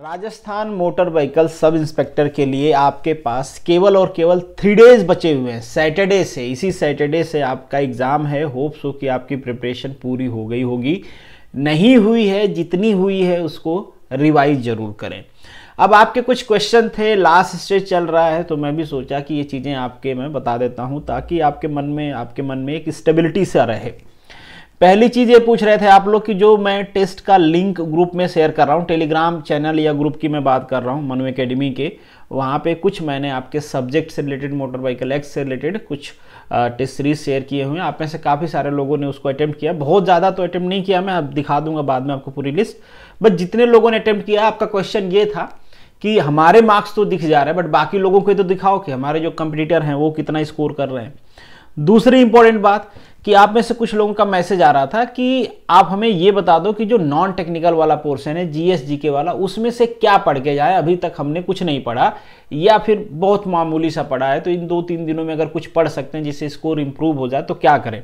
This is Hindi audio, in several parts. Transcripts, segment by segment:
Rajasthan motor vehicle sub inspector के लिए आपके पास केवल और केवल थ्री डेज बचे हुए हैं सैटरडे से इसी सैटरडे से आपका एग्ज़ाम है होप सो कि आपकी प्रिपरेशन पूरी हो गई होगी नहीं हुई है जितनी हुई है उसको रिवाइज ज़रूर करें अब आपके कुछ क्वेश्चन थे लास्ट स्टेज चल रहा है तो मैं भी सोचा कि ये चीज़ें आपके मैं बता देता हूँ ताकि आपके मन में आपके मन में एक स्टेबिलिटी सा रहे पहली चीज़ ये पूछ रहे थे आप लोग कि जो मैं टेस्ट का लिंक ग्रुप में शेयर कर रहा हूँ टेलीग्राम चैनल या ग्रुप की मैं बात कर रहा हूँ मनु एकेडमी के वहाँ पे कुछ मैंने आपके सब्जेक्ट से रिलेटेड मोटर बाइकल एक्स से रिलेटेड कुछ टेस्ट सीरीज शेयर किए हुए हैं आप में से काफ़ी सारे लोगों ने उसको अटैम्प्ट किया बहुत ज़्यादा तो अटैम्प्ट नहीं किया मैं अब दिखा दूंगा बाद में आपको पूरी लिस्ट बट जितने लोगों ने अटैम्प्ट किया आपका क्वेश्चन ये था कि हमारे मार्क्स तो दिख जा रहे हैं बट बाकी लोगों को तो दिखाओ कि हमारे जो कंपिटिटर हैं वो कितना स्कोर कर रहे हैं दूसरी इंपॉर्टेंट बात कि आप में से कुछ लोगों का मैसेज आ रहा था कि आप हमें ये बता दो कि जो नॉन टेक्निकल वाला पोर्शन है जी के वाला उसमें से क्या पढ़ के जाए अभी तक हमने कुछ नहीं पढ़ा या फिर बहुत मामूली सा पढ़ा है तो इन दो तीन दिनों में अगर कुछ पढ़ सकते हैं जिससे स्कोर इम्प्रूव हो जाए तो क्या करें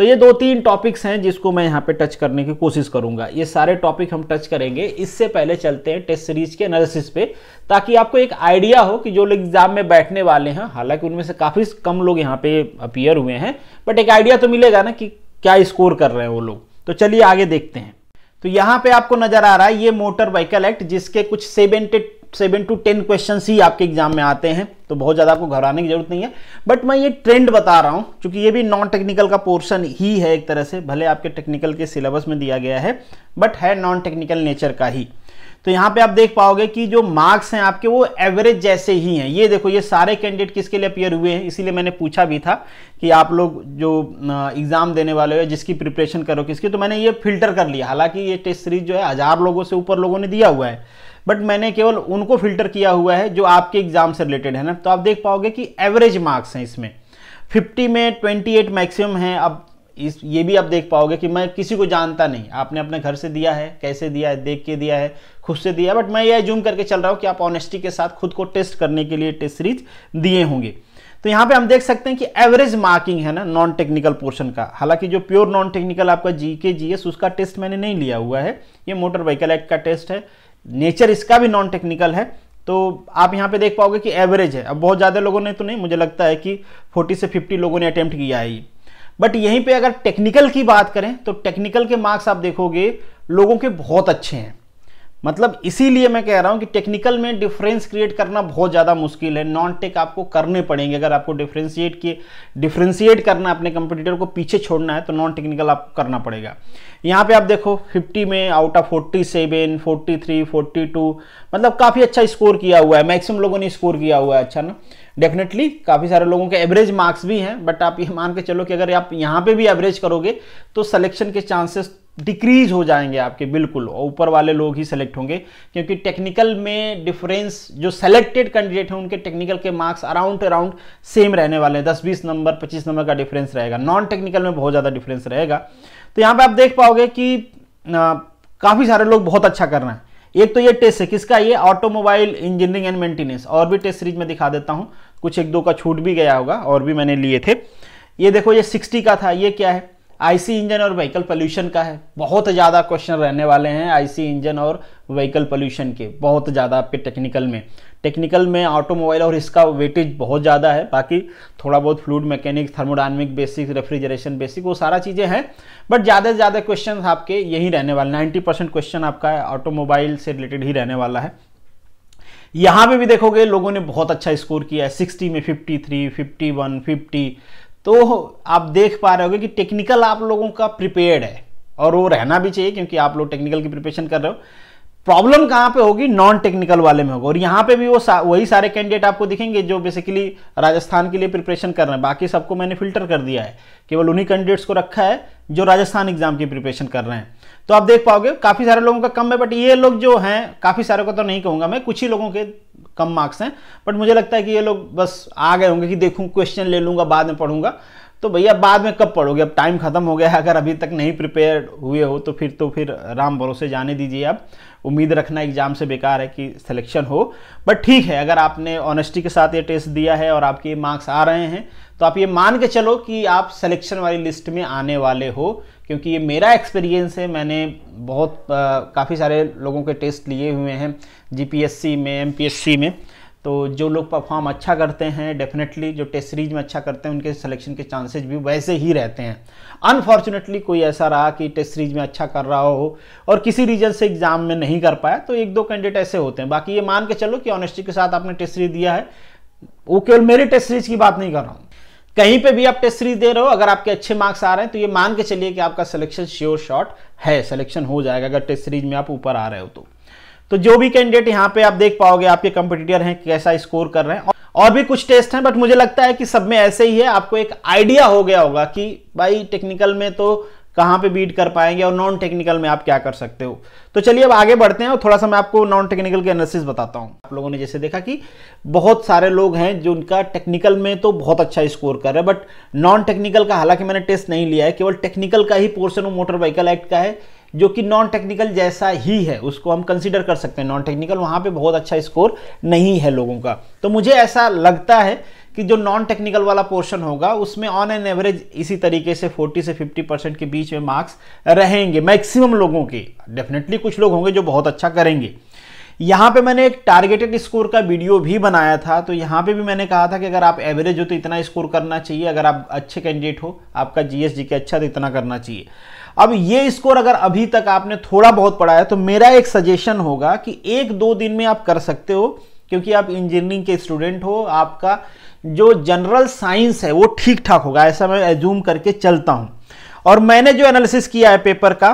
तो ये दो तीन टॉपिक्स हैं जिसको मैं यहाँ पे टच करने की कोशिश करूंगा ये सारे टॉपिक हम टच करेंगे इससे पहले चलते हैं टेस्ट सीरीज के एनालिसिस पे ताकि आपको एक आइडिया हो कि जो लोग एग्जाम में बैठने वाले हैं हालांकि उनमें से काफ़ी कम लोग यहाँ पे अपियर हुए हैं बट एक आइडिया तो मिलेगा ना कि क्या स्कोर कर रहे हैं वो लोग तो चलिए आगे देखते हैं तो यहाँ पे आपको नजर आ रहा है ये मोटर व्हीकल एक्ट जिसके कुछ सेवेंटेड सेवन टू टेन क्वेश्चन ही आपके एग्जाम में आते हैं तो बहुत ज़्यादा आपको घबराने की जरूरत नहीं है बट मैं ये ट्रेंड बता रहा हूँ क्योंकि ये भी नॉन टेक्निकल का पोर्शन ही है एक तरह से भले आपके टेक्निकल के सिलेबस में दिया गया है बट है नॉन टेक्निकल नेचर का ही तो यहाँ पे आप देख पाओगे कि जो मार्क्स हैं आपके वो एवरेज जैसे ही हैं ये देखो ये सारे कैंडिडेट किसके लिए अपियर हुए हैं इसीलिए मैंने पूछा भी था कि आप लोग जो एग्ज़ाम देने वाले हो जिसकी प्रिपरेशन करो किसकी तो मैंने ये फिल्टर कर लिया हालांकि ये टेस्ट सीरीज जो है हज़ार लोगों से ऊपर लोगों ने दिया हुआ है बट मैंने केवल उनको फिल्टर किया हुआ है जो आपके एग्जाम से रिलेटेड है ना तो आप देख पाओगे कि एवरेज मार्क्स हैं इसमें 50 में 28 मैक्सिमम हैं अब इस ये भी आप देख पाओगे कि मैं किसी को जानता नहीं आपने अपने घर से दिया है कैसे दिया है देख के दिया है खुद से दिया बट मैं ये जूम करके चल रहा हूँ कि आप ऑनेस्टी के साथ खुद को टेस्ट करने के लिए टेस्ट सीरीज दिए होंगे तो यहाँ पे हम देख सकते हैं कि एवरेज मार्किंग है ना नॉन टेक्निकल पोर्शन का हालांकि जो प्योर नॉन टेक्निकल आपका जी के जी एस उसका टेस्ट मैंने नहीं लिया हुआ है ये मोटर व्हीकल एक्ट का टेस्ट है नेचर इसका भी नॉन टेक्निकल है तो आप यहाँ पे देख पाओगे कि एवरेज है अब बहुत ज़्यादा लोगों ने तो नहीं मुझे लगता है कि 40 से 50 लोगों ने अटैम्प्ट किया है ये बट यहीं पे अगर टेक्निकल की बात करें तो टेक्निकल के मार्क्स आप देखोगे लोगों के बहुत अच्छे हैं मतलब इसीलिए मैं कह रहा हूँ कि टेक्निकल में डिफरेंस क्रिएट करना बहुत ज़्यादा मुश्किल है नॉन टेक आपको करने पड़ेंगे अगर आपको डिफ्रेंशिएट किए डिफ्रेंशिएट करना अपने कंपटीटर को पीछे छोड़ना है तो नॉन टेक्निकल आपको करना पड़ेगा यहाँ पे आप देखो 50 में आउट ऑफ 47, सेवन फोर्टी मतलब काफ़ी अच्छा स्कोर किया हुआ है मैक्सिमम लोगों ने स्कोर किया हुआ है अच्छा ना डेफिनेटली काफ़ी सारे लोगों के एवरेज मार्क्स भी हैं बट आप ये मान के चलो कि अगर आप यहाँ पे भी एवरेज करोगे तो सलेक्शन के चांसेस डिक्रीज हो जाएंगे आपके बिल्कुल और ऊपर वाले लोग ही सेलेक्ट होंगे क्योंकि टेक्निकल में डिफरेंस जो सेलेक्टेड कैंडिडेट हैं उनके टेक्निकल के मार्क्स अराउंड अराउंड सेम रहने वाले हैं दस बीस नंबर पच्चीस नंबर का डिफरेंस रहेगा नॉन टेक्निकल में बहुत ज़्यादा डिफरेंस रहेगा तो यहाँ पर आप देख पाओगे कि काफ़ी सारे लोग बहुत अच्छा कर रहे हैं एक तो ये टेस्ट है किसका ये ऑटोमोबाइल इंजीनियरिंग एंड मेंटेनेंस और भी टेस्ट सीरीज में दिखा देता हूँ कुछ एक दो का छूट भी गया होगा और भी मैंने लिए थे ये देखो ये सिक्सटी का था ये क्या है आईसी इंजन और व्हीकल पोल्यूशन का है बहुत ज़्यादा क्वेश्चन रहने वाले हैं आईसी इंजन और व्हीकल पोल्यूशन के बहुत ज़्यादा आपके टेक्निकल में टेक्निकल में ऑटोमोबाइल और इसका वेटेज बहुत ज़्यादा है बाकी थोड़ा बहुत fluid mechanic thermodynamic basic refrigeration basic वो सारा चीज़ें हैं बट ज़्यादा से ज़्यादा क्वेश्चन आपके यही रहने वाले नाइन्टी परसेंट क्वेश्चन आपका ऑटोमोबाइल से रिलेटेड ही रहने वाला है यहाँ पे भी देखोगे लोगों ने बहुत अच्छा स्कोर किया है सिक्सटी में fifty three fifty one fifty तो आप देख पा रहे हो कि टेक्निकल आप लोगों का प्रिपेयर्ड है और वो रहना भी चाहिए क्योंकि आप लोग टेक्निकल की प्रिपरेशन कर रहे हो प्रॉब्लम कहाँ पे होगी नॉन टेक्निकल वाले में होगा और यहाँ पे भी वो सा, वही सारे कैंडिडेट आपको दिखेंगे जो बेसिकली राजस्थान के लिए प्रिपरेशन कर रहे हैं बाकी सबको मैंने फिल्टर कर दिया है केवल उन्हीं कैंडिडेट्स को रखा है जो राजस्थान एग्जाम की प्रिपरेशन कर रहे हैं तो आप देख पाओगे काफ़ी सारे लोगों का कम है बट ये लोग जो हैं काफ़ी सारे को तो नहीं कहूँगा मैं कुछ ही लोगों के कम मार्क्स हैं बट मुझे लगता है कि ये लोग बस आ गए होंगे कि देखूँ क्वेश्चन ले लूँगा बाद में पढ़ूंगा तो भैया बाद में कब पढ़ोगे अब टाइम ख़त्म हो गया है अगर अभी तक नहीं प्रिपेयर हुए हो तो फिर तो फिर राम भरोसे जाने दीजिए आप उम्मीद रखना एग्ज़ाम से बेकार है कि सिलेक्शन हो बट ठीक है अगर आपने ऑनेस्टी के साथ ये टेस्ट दिया है और आपके मार्क्स आ रहे हैं तो आप ये मान के चलो कि आप सिलेक्शन वाली लिस्ट में आने वाले हो क्योंकि ये मेरा एक्सपीरियंस है मैंने बहुत काफ़ी सारे लोगों के टेस्ट लिए हुए हैं जीपीएससी में एमपीएससी में तो जो लोग परफॉर्म अच्छा करते हैं डेफिनेटली जो टेस्ट सीरीज में अच्छा करते हैं उनके सिलेक्शन के चांसेस भी वैसे ही रहते हैं अनफॉर्चुनेटली कोई ऐसा रहा कि टेस्ट सीरीज में अच्छा कर रहा हो और किसी रीजन से एग्जाम में नहीं कर पाया तो एक दो कैंडिडेट ऐसे होते हैं बाकी ये मान के चलो कि ऑनेस्टी के साथ आपने टेस्ट सीरीज दिया है वो केवल मेरे टेस्ट सीरीज की बात नहीं कर रहा हूँ कहीं पे भी आप टेस्ट सीरीज दे रहे हो अगर आपके अच्छे मार्क्स आ रहे हैं तो ये मान के चलिए कि आपका सिलेक्शन श्योर शॉट है सिलेक्शन हो जाएगा अगर टेस्ट सीरीज में आप ऊपर आ रहे हो तो तो जो भी कैंडिडेट यहाँ पे आप देख पाओगे आपके कंपटीटर हैं कैसा स्कोर कर रहे हैं और भी कुछ टेस्ट हैं बट मुझे लगता है कि सब में ऐसे ही है आपको एक आइडिया हो गया होगा कि भाई टेक्निकल में तो कहाँ पे बीट कर पाएंगे और नॉन टेक्निकल में आप क्या कर सकते हो तो चलिए अब आगे बढ़ते हैं और थोड़ा सा मैं आपको नॉन टेक्निकल के एनालिसिस बताता हूँ आप लोगों ने जैसे देखा कि बहुत सारे लोग हैं जो उनका टेक्निकल में तो बहुत अच्छा स्कोर कर रहे हैं बट नॉन टेक्निकल का हालांकि मैंने टेस्ट नहीं लिया है केवल टेक्निकल का ही पोर्सन वो मोटर व्हीकल एक्ट का है जो कि नॉन टेक्निकल जैसा ही है उसको हम कंसिडर कर सकते हैं नॉन टेक्निकल वहाँ पर बहुत अच्छा स्कोर नहीं है लोगों का तो मुझे ऐसा लगता है कि जो नॉन टेक्निकल वाला पोर्शन होगा उसमें ऑन एन एवरेज इसी तरीके से 40 से 50 परसेंट के बीच में मार्क्स रहेंगे मैक्सिमम लोगों के डेफिनेटली कुछ लोग होंगे जो बहुत अच्छा करेंगे यहाँ पे मैंने एक टारगेटेड स्कोर का वीडियो भी बनाया था तो यहाँ पे भी मैंने कहा था कि अगर आप एवरेज हो तो इतना स्कोर करना चाहिए अगर आप अच्छे कैंडिडेट हो आपका जीएसजी के अच्छा तो इतना करना चाहिए अब ये स्कोर अगर अभी तक आपने थोड़ा बहुत पढ़ाया तो मेरा एक सजेशन होगा कि एक दो दिन में आप कर सकते हो क्योंकि आप इंजीनियरिंग के स्टूडेंट हो आपका जो जनरल साइंस है वो ठीक ठाक होगा ऐसा मैं एज्यूम करके चलता हूँ और मैंने जो एनालिसिस किया है पेपर का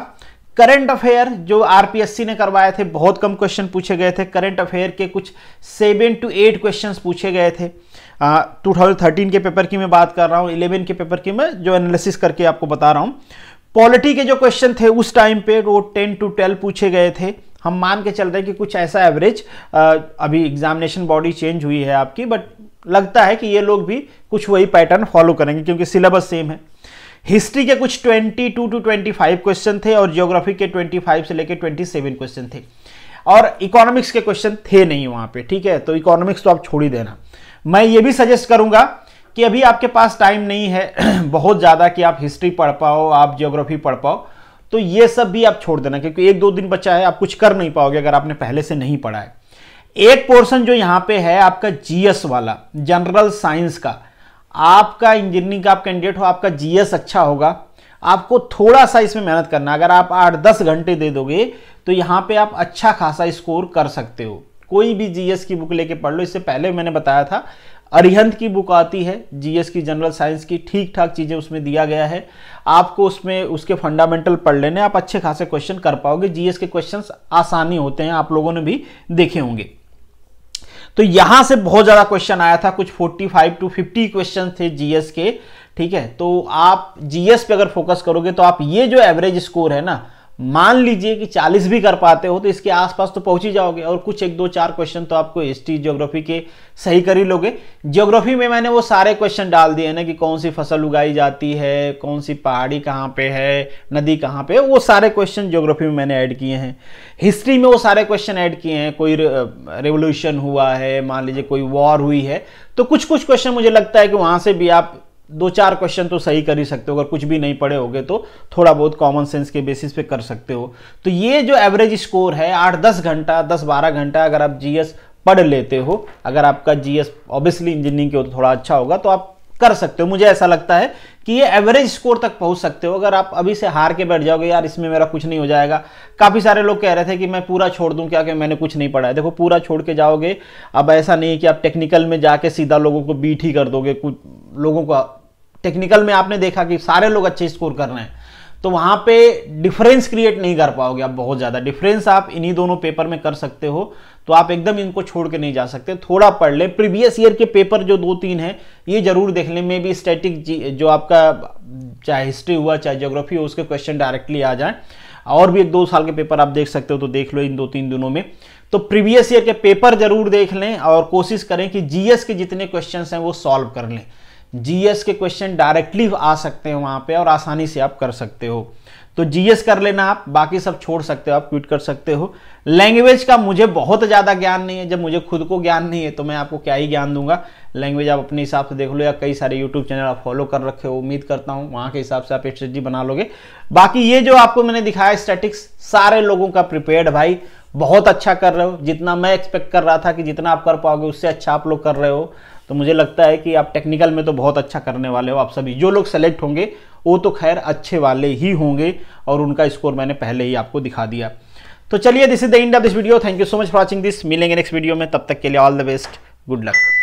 करंट अफेयर जो आरपीएससी ने करवाए थे बहुत कम क्वेश्चन पूछे गए थे करंट अफेयर के कुछ सेवन टू एट क्वेश्चन पूछे गए थे थाउजेंड थर्टीन के पेपर की मैं बात कर रहा हूँ इलेवन के पेपर की मैं जो एनालिसिस करके आपको बता रहा हूँ पॉलिटी के जो क्वेश्चन थे उस टाइम पे वो टेन टू ट्वेल्व पूछे गए थे हम मान के चल रहे हैं कि कुछ ऐसा एवरेज अभी एग्जामिनेशन बॉडी चेंज हुई है आपकी बट लगता है कि ये लोग भी कुछ वही पैटर्न फॉलो करेंगे क्योंकि सिलेबस सेम है हिस्ट्री के कुछ 22 टू 25 क्वेश्चन थे और जियोग्राफी के 25 से लेकर 27 क्वेश्चन थे और इकोनॉमिक्स के क्वेश्चन थे नहीं वहां पे ठीक है तो इकोनॉमिक्स तो आप छोड़ ही देना मैं ये भी सजेस्ट करूंगा कि अभी आपके पास टाइम नहीं है बहुत ज़्यादा कि आप हिस्ट्री पढ़ पाओ आप जियोग्राफी पढ़ पाओ तो ये सब भी आप छोड़ देना क्योंकि एक दो दिन बचा है आप कुछ कर नहीं पाओगे अगर आपने पहले से नहीं पढ़ा है एक पोर्शन जो यहां पे है आपका जीएस वाला जनरल साइंस का आपका इंजीनियरिंग का आप कैंडिडेट हो आपका जीएस अच्छा होगा आपको थोड़ा सा इसमें मेहनत करना अगर आप आठ दस घंटे दे दोगे तो यहां पे आप अच्छा खासा स्कोर कर सकते हो कोई भी जीएस की बुक लेके पढ़ लो इससे पहले मैंने बताया था अरिहंत की बुक आती है जीएस की जनरल साइंस की ठीक ठाक चीज़ें उसमें दिया गया है आपको उसमें उसके फंडामेंटल पढ़ लेने आप अच्छे खासे क्वेश्चन कर पाओगे जीएस के क्वेश्चन आसानी होते हैं आप लोगों ने भी देखे होंगे तो यहां से बहुत ज़्यादा क्वेश्चन आया था कुछ 45 टू 50 क्वेश्चन थे जीएस के ठीक है तो आप जीएस पे अगर फोकस करोगे तो आप ये जो एवरेज स्कोर है ना मान लीजिए कि 40 भी कर पाते हो तो इसके आसपास तो पहुंच ही जाओगे और कुछ एक दो चार क्वेश्चन तो आपको हिस्ट्री जियोग्राफी ज्योग्राफी के सही कर ही लोगे ज्योग्राफी में मैंने वो सारे क्वेश्चन डाल दिए ना कि कौन सी फसल उगाई जाती है कौन सी पहाड़ी कहाँ पे है नदी कहाँ पे वो सारे क्वेश्चन ज्योग्राफी में मैंने ऐड किए हैं हिस्ट्री में वो सारे क्वेश्चन ऐड किए हैं कोई रेवोल्यूशन हुआ है मान लीजिए कोई वॉर हुई है तो कुछ कुछ क्वेश्चन मुझे लगता है कि वहाँ से भी आप दो चार क्वेश्चन तो सही कर ही सकते हो अगर कुछ भी नहीं पढ़े होगे तो थोड़ा बहुत कॉमन सेंस के बेसिस पे कर सकते हो तो ये जो एवरेज स्कोर है आठ दस घंटा दस बारह घंटा अगर आप जीएस पढ़ लेते हो अगर आपका जीएस ऑब्वियसली इंजीनियरिंग के हो तो थोड़ा अच्छा होगा तो आप कर सकते हो मुझे ऐसा लगता है कि ये एवरेज स्कोर तक पहुंच सकते हो अगर आप अभी से हार के बैठ जाओगे यार इसमें मेरा कुछ नहीं हो जाएगा काफ़ी सारे लोग कह रहे थे कि मैं पूरा छोड़ दूं क्या कि मैंने कुछ नहीं पढ़ा है देखो पूरा छोड़ के जाओगे अब ऐसा नहीं है कि आप टेक्निकल में जाके सीधा लोगों को बीट ही कर दोगे कुछ लोगों का टेक्निकल में आपने देखा कि सारे लोग अच्छे स्कोर कर रहे हैं तो वहां पे डिफरेंस क्रिएट नहीं कर पाओगे आप बहुत ज़्यादा डिफरेंस आप इन्हीं दोनों पेपर में कर सकते हो तो आप एकदम इनको छोड़ के नहीं जा सकते थोड़ा पढ़ लें प्रीवियस ईयर के पेपर जो दो तीन हैं ये जरूर देख लें मे भी स्टैटिक जो आपका चाहे हिस्ट्री हुआ चाहे ज्योग्राफी हो उसके क्वेश्चन डायरेक्टली आ जाए और भी एक दो साल के पेपर आप देख सकते हो तो देख लो इन दो तीन दिनों में तो प्रीवियस ईयर के पेपर जरूर देख लें और कोशिश करें कि जीएस के जितने क्वेश्चन हैं वो सॉल्व कर लें जीएस के क्वेश्चन डायरेक्टली आ सकते हैं वहां पे और आसानी से आप कर सकते हो तो जीएस कर लेना आप बाकी सब छोड़ सकते हो आप क्विट कर सकते हो लैंग्वेज का मुझे बहुत ज़्यादा ज्ञान नहीं है जब मुझे खुद को ज्ञान नहीं है तो मैं आपको क्या ही ज्ञान दूंगा लैंग्वेज आप अपने हिसाब से देख लो या कई सारे यूट्यूब चैनल आप फॉलो कर रखे हो उम्मीद करता हूँ वहां के हिसाब से आप स्ट्रेटी बना लोगे बाकी ये जो आपको मैंने दिखाया स्टेटिक्स सारे लोगों का प्रिपेयर भाई बहुत अच्छा कर रहे हो जितना मैं एक्सपेक्ट कर रहा था कि जितना आप कर पाओगे उससे अच्छा आप लोग कर रहे हो तो मुझे लगता है कि आप टेक्निकल में तो बहुत अच्छा करने वाले हो आप सभी जो लोग सेलेक्ट होंगे वो तो खैर अच्छे वाले ही होंगे और उनका स्कोर मैंने पहले ही आपको दिखा दिया तो चलिए this is the end of this video thank you so much for watching this मिलेंगे नेक्स्ट वीडियो में तब तक के लिए all the best good luck